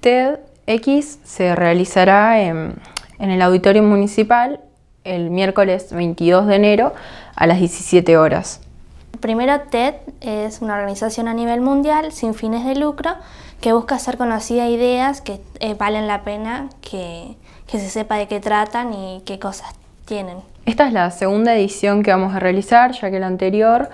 TEDx se realizará en, el Auditorio Municipal el miércoles 22 de enero a las 17 horas. Primero, TED es una organización a nivel mundial sin fines de lucro que busca hacer conocidas ideas que eh, valen la pena que se sepa de qué tratan y qué cosas tienen. Esta es la segunda edición que vamos a realizar, ya que la anterior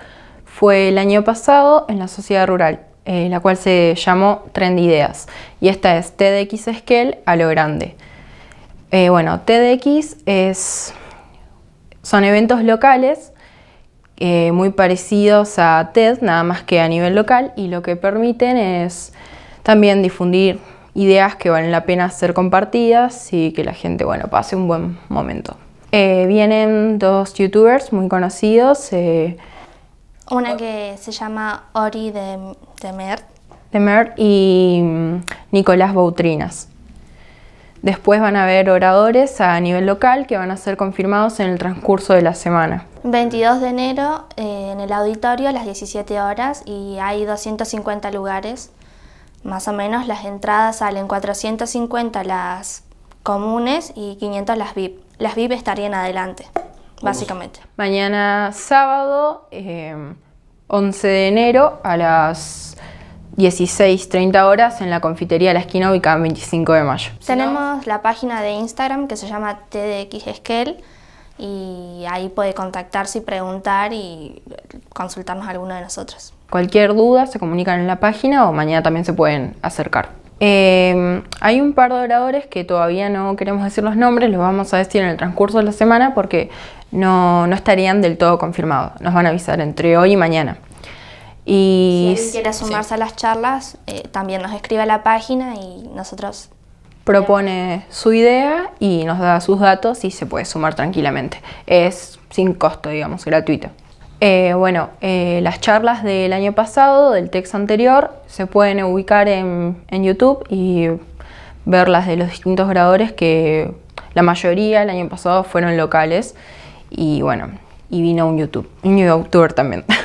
fue el año pasado en la sociedad rural. Eh, la cual se llamó Trend Ideas. Y esta es TDX Scale a lo grande. Eh, bueno, TDX es, son eventos locales eh, muy parecidos a TED, nada más que a nivel local, y lo que permiten es también difundir ideas que valen la pena ser compartidas y que la gente bueno, pase un buen momento. vienen dos youtubers muy conocidos, una que se llama Ori de, de Mert. y mm, Nicolás Boutrinas. Después van a haber oradores a nivel local que van a ser confirmados en el transcurso de la semana. 22 de enero eh, en el auditorio a las 17 horas y hay 250 lugares. Más o menos las entradas salen 450 las comunes y 500 las VIP. Las VIP estarían adelante básicamente. Mañana sábado, 11 em, de enero, a las 16.30 horas en la confitería La Esquina, ubicada en 25 de mayo. Tenemos la página de Instagram que se llama TDXSkel y ahí puede contactarse y preguntar y consultarnos a alguno de nosotros. Cualquier duda se comunican en la página o mañana también se pueden acercar. Eh, hay un par de oradores que todavía no queremos decir los nombres, los vamos a decir en el transcurso de la semana porque no, estarían del todo confirmados. Nos van a avisar entre hoy y mañana. Y si quiere sumarse a las charlas, eh, también nos escribe a la página y nosotros... Propone su idea y nos da sus datos y se puede sumar tranquilamente. Es sin costo, digamos, gratuito. Eh, bueno, eh, las charlas del año pasado, del texto anterior, se pueden ubicar en, YouTube y verlas de los distintos gradores que la mayoría el año pasado fueron locales y bueno, y vino un YouTube, un youtuber también.